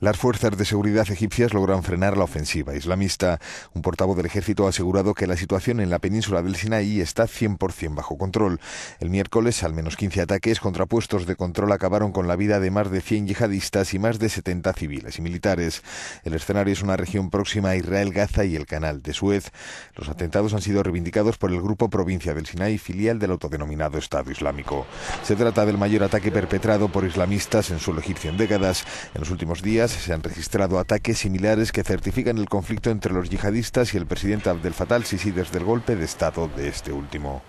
Las fuerzas de seguridad egipcias logran frenar la ofensiva islamista. Un portavoz del ejército ha asegurado que la situación en la península del Sinaí está 100% bajo control. El miércoles, al menos 15 ataques contra puestos de control acabaron con la vida de más de 100 yihadistas y más de 70 civiles y militares. El escenario es una región próxima a Israel, Gaza y el canal de Suez. Los atentados han sido reivindicados por el grupo Provincia del Sinaí, filial del autodenominado Estado Islámico. Se trata del mayor ataque perpetrado por islamistas en suelo egipcio en décadas. En los últimos días, se han registrado ataques similares que certifican el conflicto entre los yihadistas y el presidente Abdel Fatal sisi desde el golpe de Estado de este último.